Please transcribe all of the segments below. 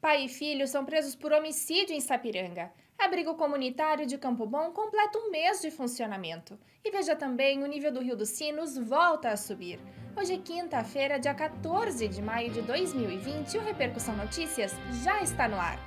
Pai e filho são presos por homicídio em Sapiranga. Abrigo comunitário de Campo Bom completa um mês de funcionamento. E veja também, o nível do Rio dos Sinos volta a subir. Hoje é quinta-feira, dia 14 de maio de 2020, e o Repercussão Notícias já está no ar.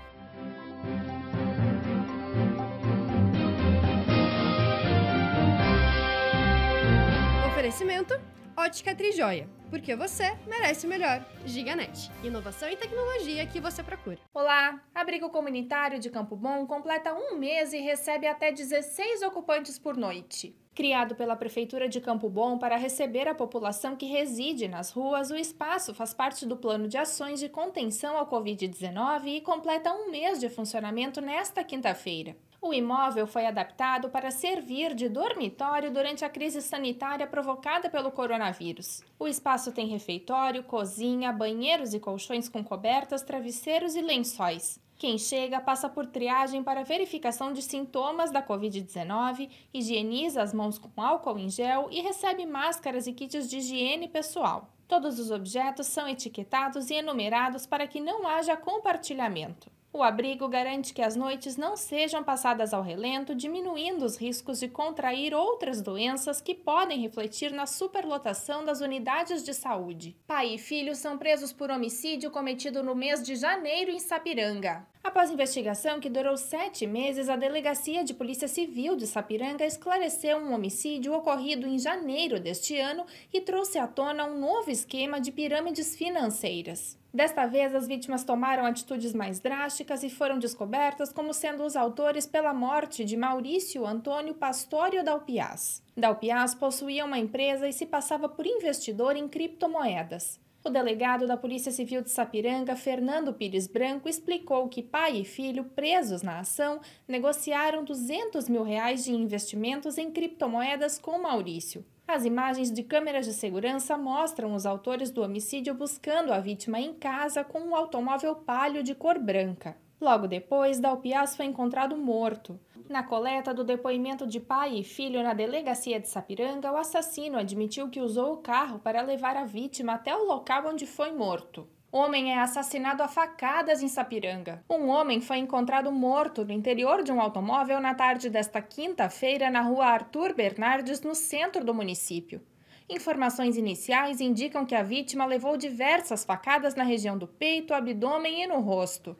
Oferecimento: Ótica Trijoia porque você merece o melhor. Giganet, inovação e tecnologia que você procura. Olá! Abrigo Comunitário de Campo Bom completa um mês e recebe até 16 ocupantes por noite. Criado pela Prefeitura de Campo Bom para receber a população que reside nas ruas, o espaço faz parte do plano de ações de contenção ao Covid-19 e completa um mês de funcionamento nesta quinta-feira. O imóvel foi adaptado para servir de dormitório durante a crise sanitária provocada pelo coronavírus. O espaço tem refeitório, cozinha, banheiros e colchões com cobertas, travesseiros e lençóis. Quem chega passa por triagem para verificação de sintomas da Covid-19, higieniza as mãos com álcool em gel e recebe máscaras e kits de higiene pessoal. Todos os objetos são etiquetados e enumerados para que não haja compartilhamento. O abrigo garante que as noites não sejam passadas ao relento, diminuindo os riscos de contrair outras doenças que podem refletir na superlotação das unidades de saúde. Pai e filho são presos por homicídio cometido no mês de janeiro em Sapiranga. Após investigação que durou sete meses, a Delegacia de Polícia Civil de Sapiranga esclareceu um homicídio ocorrido em janeiro deste ano e trouxe à tona um novo esquema de pirâmides financeiras. Desta vez, as vítimas tomaram atitudes mais drásticas e foram descobertas como sendo os autores pela morte de Maurício Antônio Pastório Dalpiaz. Dalpiaz possuía uma empresa e se passava por investidor em criptomoedas. O delegado da Polícia Civil de Sapiranga, Fernando Pires Branco, explicou que pai e filho, presos na ação, negociaram 200 mil reais de investimentos em criptomoedas com Maurício. As imagens de câmeras de segurança mostram os autores do homicídio buscando a vítima em casa com um automóvel palio de cor branca. Logo depois, Dalpiaz foi encontrado morto. Na coleta do depoimento de pai e filho na delegacia de Sapiranga, o assassino admitiu que usou o carro para levar a vítima até o local onde foi morto. Homem é assassinado a facadas em Sapiranga. Um homem foi encontrado morto no interior de um automóvel na tarde desta quinta-feira na rua Arthur Bernardes, no centro do município. Informações iniciais indicam que a vítima levou diversas facadas na região do peito, abdômen e no rosto.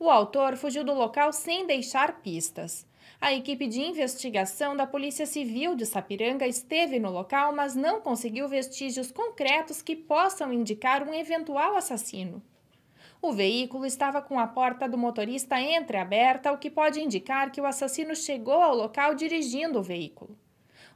O autor fugiu do local sem deixar pistas. A equipe de investigação da Polícia Civil de Sapiranga esteve no local, mas não conseguiu vestígios concretos que possam indicar um eventual assassino. O veículo estava com a porta do motorista entreaberta, o que pode indicar que o assassino chegou ao local dirigindo o veículo.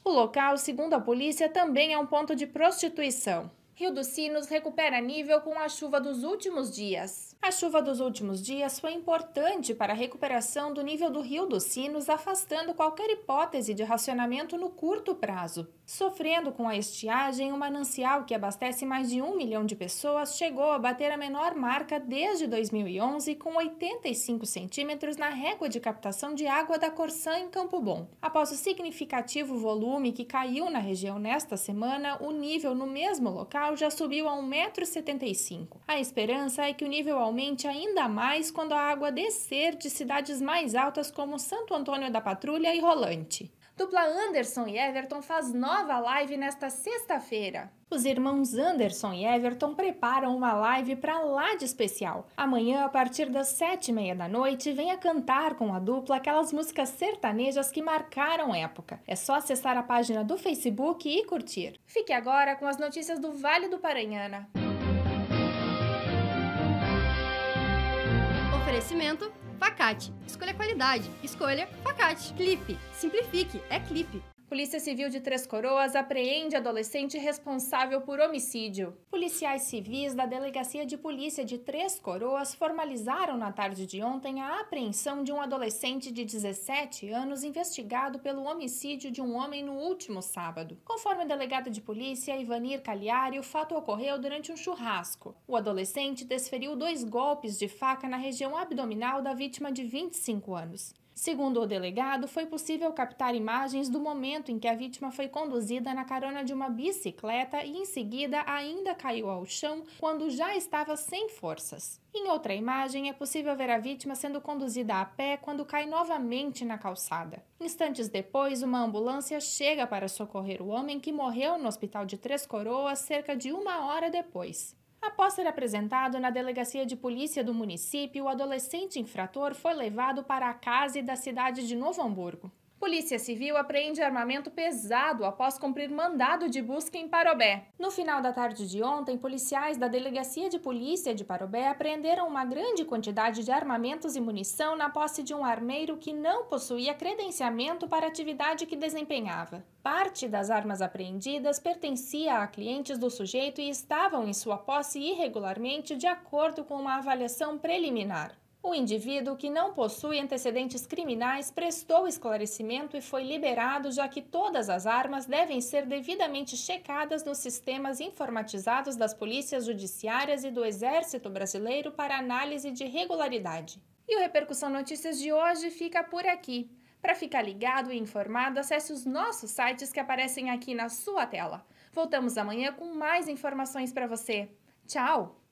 O local, segundo a polícia, também é um ponto de prostituição. Rio dos Sinos recupera nível com a chuva dos últimos dias. A chuva dos últimos dias foi importante para a recuperação do nível do Rio dos Sinos, afastando qualquer hipótese de racionamento no curto prazo. Sofrendo com a estiagem, o manancial que abastece mais de um milhão de pessoas chegou a bater a menor marca desde 2011, com 85 centímetros na régua de captação de água da Corsã em Campo Bom. Após o significativo volume que caiu na região nesta semana, o nível no mesmo local já subiu a 1,75m. A esperança é que o nível aumente ainda mais quando a água descer de cidades mais altas como Santo Antônio da Patrulha e Rolante. Dupla Anderson e Everton faz nova live nesta sexta-feira. Os irmãos Anderson e Everton preparam uma live para lá de especial. Amanhã, a partir das sete e meia da noite, venha cantar com a dupla aquelas músicas sertanejas que marcaram época. É só acessar a página do Facebook e curtir. Fique agora com as notícias do Vale do Paranhana. Oferecimento Facate. Escolha qualidade. Escolha Facate. Clipe. Simplifique. É clipe. Polícia Civil de Três Coroas apreende adolescente responsável por homicídio. Policiais civis da Delegacia de Polícia de Três Coroas formalizaram na tarde de ontem a apreensão de um adolescente de 17 anos investigado pelo homicídio de um homem no último sábado. Conforme o delegado de polícia Ivanir Cagliari, o fato ocorreu durante um churrasco. O adolescente desferiu dois golpes de faca na região abdominal da vítima de 25 anos. Segundo o delegado, foi possível captar imagens do momento em que a vítima foi conduzida na carona de uma bicicleta e em seguida ainda caiu ao chão quando já estava sem forças. Em outra imagem, é possível ver a vítima sendo conduzida a pé quando cai novamente na calçada. Instantes depois, uma ambulância chega para socorrer o homem que morreu no hospital de Três Coroas cerca de uma hora depois. Após ser apresentado na delegacia de polícia do município, o adolescente infrator foi levado para a casa da cidade de Novo Hamburgo. Polícia Civil apreende armamento pesado após cumprir mandado de busca em Parobé. No final da tarde de ontem, policiais da Delegacia de Polícia de Parobé apreenderam uma grande quantidade de armamentos e munição na posse de um armeiro que não possuía credenciamento para a atividade que desempenhava. Parte das armas apreendidas pertencia a clientes do sujeito e estavam em sua posse irregularmente, de acordo com uma avaliação preliminar. O indivíduo que não possui antecedentes criminais prestou esclarecimento e foi liberado, já que todas as armas devem ser devidamente checadas nos sistemas informatizados das polícias judiciárias e do Exército Brasileiro para análise de regularidade. E o Repercussão Notícias de hoje fica por aqui. Para ficar ligado e informado, acesse os nossos sites que aparecem aqui na sua tela. Voltamos amanhã com mais informações para você. Tchau!